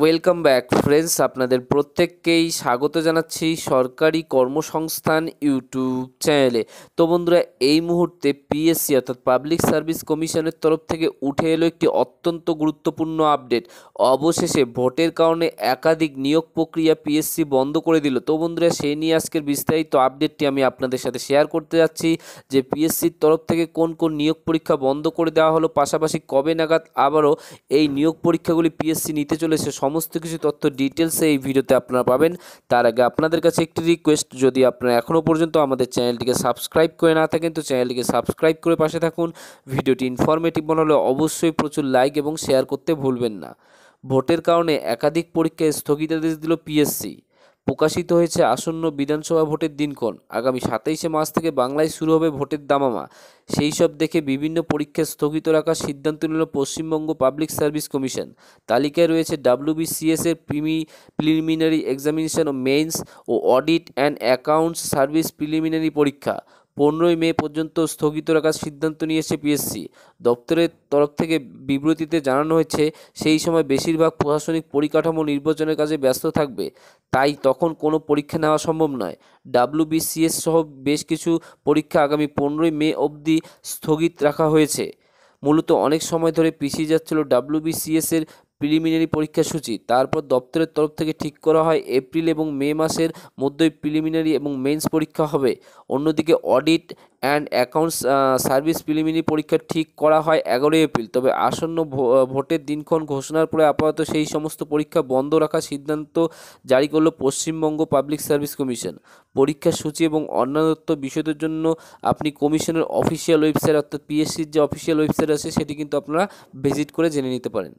welcome back friends আপনাদের প্রত্যেককেই স্বাগত জানাচ্ছি সরকারি কর্মসংস্থান ইউটিউব চ্যানেলে তো বন্ধুরা এই মুহূর্তে পিএসসি অর্থাৎ পাবলিক সার্ভিস কমিশনের তরফ থেকে উঠে এলো একটি অত্যন্ত গুরুত্বপূর্ণ আপডেট অবশেষে ভোটের কারণে একাধিক নিয়োগ প্রক্রিয়া পিএসসি বন্ধ করে দিল তো বন্ধুরা সেই নিয়ে আজকের বিস্তারিত আপডেটটি আমি আপনাদের সাথে শেয়ার করতে যাচ্ছি যে পিএসসির তরফ থেকে কোন কোন নিয়োগ পরীক্ষা বন্ধ করে দেওয়া হলো পাশাপাশি কবে নাগাদ আবারও এই নিয়োগ পরীক্ষাগুলি পিএসসি নিতে চলেছে সমস্ত কিছু তথ্য ডিটেলসে এই ভিডিওতে আপনারা পাবেন তার আগে আপনাদের কাছে একটি রিকোয়েস্ট যদি আপনারা এখনও পর্যন্ত আমাদের চ্যানেলটিকে সাবস্ক্রাইব করে না থাকেন তো চ্যানেলটিকে সাবস্ক্রাইব করে পাশে থাকুন ভিডিওটি ইনফরমেটিভ মনে হলে অবশ্যই প্রচুর লাইক এবং শেয়ার করতে ভুলবেন না ভোটের কারণে একাধিক পরীক্ষায় স্থগিতাদেশ দিল পিএসসি প্রকাশিত হয়েছে আসন্ন বিধানসভা ভোটের দিনক্ষণ আগামী সাতাইশে মার্চ থেকে বাংলায় শুরু হবে ভোটের দামামা সেই সব দেখে বিভিন্ন পরীক্ষা স্থগিত রাখার সিদ্ধান্ত নিল পশ্চিমবঙ্গ পাবলিক সার্ভিস কমিশন তালিকায় রয়েছে ডাব্লিউবিসিএস এর প্রিমি প্রিলিমিনারি এক্সামিনেশন ও ও audit and accounts service preliminary পরীক্ষা পনেরোই মে পর্যন্ত স্থগিত রাখার সিদ্ধান্ত নিয়েছে পিএসসি দপ্তরের তরফ থেকে বিবৃতিতে জানানো হয়েছে সেই সময় বেশিরভাগ প্রশাসনিক পরিকাঠামো নির্বাচনের কাজে ব্যস্ত থাকবে তাই তখন কোনো পরীক্ষা নেওয়া সম্ভব নয় ডাব্লিউবিসিএস সহ বেশ কিছু পরীক্ষা আগামী পনেরোই মে অবধি স্থগিত রাখা হয়েছে মূলত অনেক সময় ধরে পিছিয়ে যাচ্ছিল ডাব্লিউবিসিএসের প্রিলিমিনারি পরীক্ষা সূচি তারপর দপ্তরের তরফ থেকে ঠিক করা হয় এপ্রিল এবং মে মাসের মধ্যেই প্রিলিমিনারি এবং মেন্স পরীক্ষা হবে অন্যদিকে audit and accounts service preliminary পরীক্ষা ঠিক করা হয় এগারোই এপ্রিল তবে আসন্ন ভোটের দিনক্ষণ ঘোষণার পরে আপাতত সেই সমস্ত পরীক্ষা বন্ধ রাখার সিদ্ধান্ত জারি করল পশ্চিমবঙ্গ পাবলিক সার্ভিস কমিশন পরীক্ষার সূচি এবং অন্যান্য বিষয়দের জন্য আপনি কমিশনের অফিসিয়াল ওয়েবসাইট অর্থাৎ পিএসসির যে অফিসিয়াল ওয়েবসাইট আছে সেটি কিন্তু আপনারা ভিজিট করে জেনে নিতে পারেন